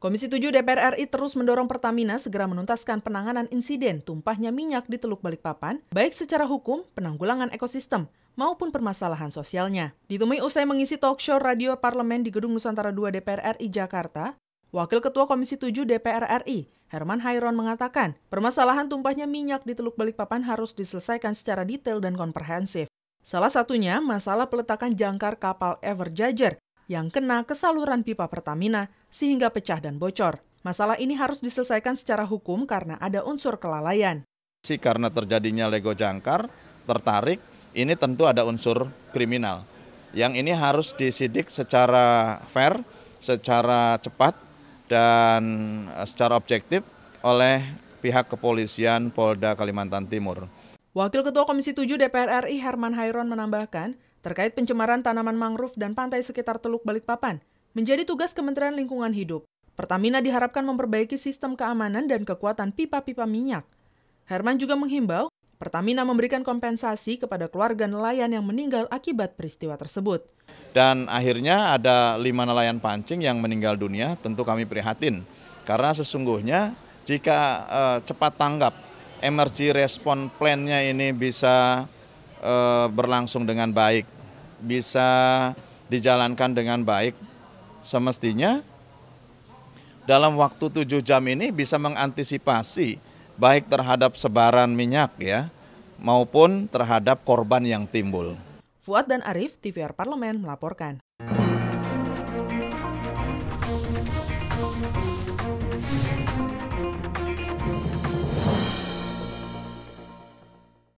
Komisi 7 DPR RI terus mendorong Pertamina segera menuntaskan penanganan insiden tumpahnya minyak di Teluk Balikpapan, baik secara hukum, penanggulangan ekosistem, maupun permasalahan sosialnya. Ditemui usai mengisi talkshow radio parlemen di Gedung Nusantara 2 DPR RI Jakarta, Wakil Ketua Komisi 7 DPR RI, Herman Hairon mengatakan, permasalahan tumpahnya minyak di Teluk Balikpapan harus diselesaikan secara detail dan komprehensif. Salah satunya masalah peletakan jangkar kapal Everjager yang kena ke saluran pipa Pertamina sehingga pecah dan bocor. Masalah ini harus diselesaikan secara hukum karena ada unsur kelalaian. Si karena terjadinya lego jangkar tertarik, ini tentu ada unsur kriminal. Yang ini harus disidik secara fair, secara cepat, dan eh, secara objektif oleh pihak kepolisian Polda Kalimantan Timur. Wakil Ketua Komisi 7 DPR RI Herman Hairon menambahkan, terkait pencemaran tanaman mangrove dan pantai sekitar Teluk Balikpapan, menjadi tugas Kementerian Lingkungan Hidup. Pertamina diharapkan memperbaiki sistem keamanan dan kekuatan pipa-pipa minyak. Herman juga menghimbau Pertamina memberikan kompensasi kepada keluarga nelayan yang meninggal akibat peristiwa tersebut. Dan akhirnya ada lima nelayan pancing yang meninggal dunia, tentu kami prihatin. Karena sesungguhnya jika eh, cepat tanggap emergency response plan-nya ini bisa uh, berlangsung dengan baik, bisa dijalankan dengan baik, semestinya dalam waktu tujuh jam ini bisa mengantisipasi baik terhadap sebaran minyak ya maupun terhadap korban yang timbul. Fuad dan Arif, TVR Parlemen melaporkan.